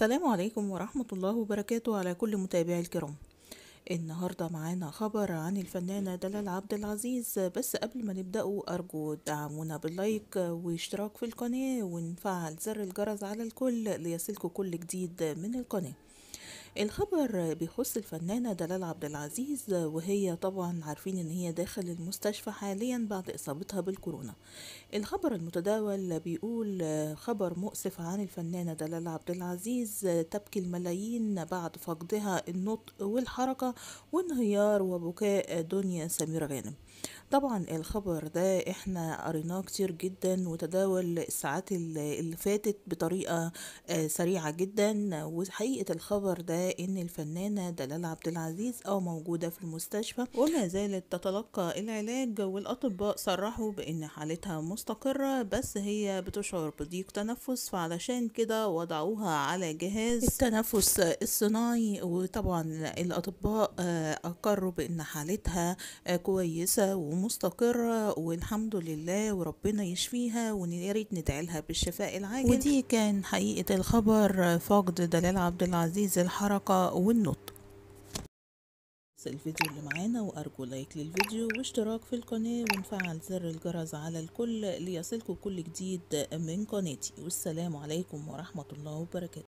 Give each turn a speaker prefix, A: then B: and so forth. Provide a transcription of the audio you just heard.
A: السلام عليكم ورحمة الله وبركاته على كل متابعي الكرام النهاردة معانا خبر عن الفنانة دلال عبد العزيز بس قبل ما نبدأه أرجو دعمونا باللايك واشتراك في القناة ونفعل زر الجرس على الكل ليصلكوا كل جديد من القناة الخبر بيخص الفنانة دلال عبد العزيز وهي طبعا عارفين ان هي داخل المستشفى حاليا بعد اصابتها بالكورونا الخبر المتداول بيقول خبر مؤسف عن الفنانة دلال عبد العزيز تبكي الملايين بعد فقدها النطق والحركة وانهيار وبكاء دنيا سمير غانم طبعا الخبر ده احنا قريناه كتير جدا وتداول الساعات اللي فاتت بطريقة آه، سريعة جدا وحقيقة الخبر ده وإن الفنانة دلال عبد العزيز أو آه، موجودة في المستشفى وما زالت تتلقى العلاج والأطباء صرحوا بإن حالتها مستقرة بس هي بتشعر بضيق تنفس فعلشان كده وضعوها على جهاز التنفس الصناعي وطبعا الأطباء آه، أقروا بإن حالتها آه، كويسة ومستقرة والحمد لله وربنا يشفيها ونريد ندعي لها بالشفاء العاجل ودي كان حقيقة الخبر فقد دلال عبد العزيز الحرب الحركة والنطق الفيديو اللي معانا وأرجو لايك للفيديو واشتراك في القناة ونفعل زر الجرس على الكل ليصلكم كل جديد من قناتي والسلام عليكم ورحمة الله وبركاته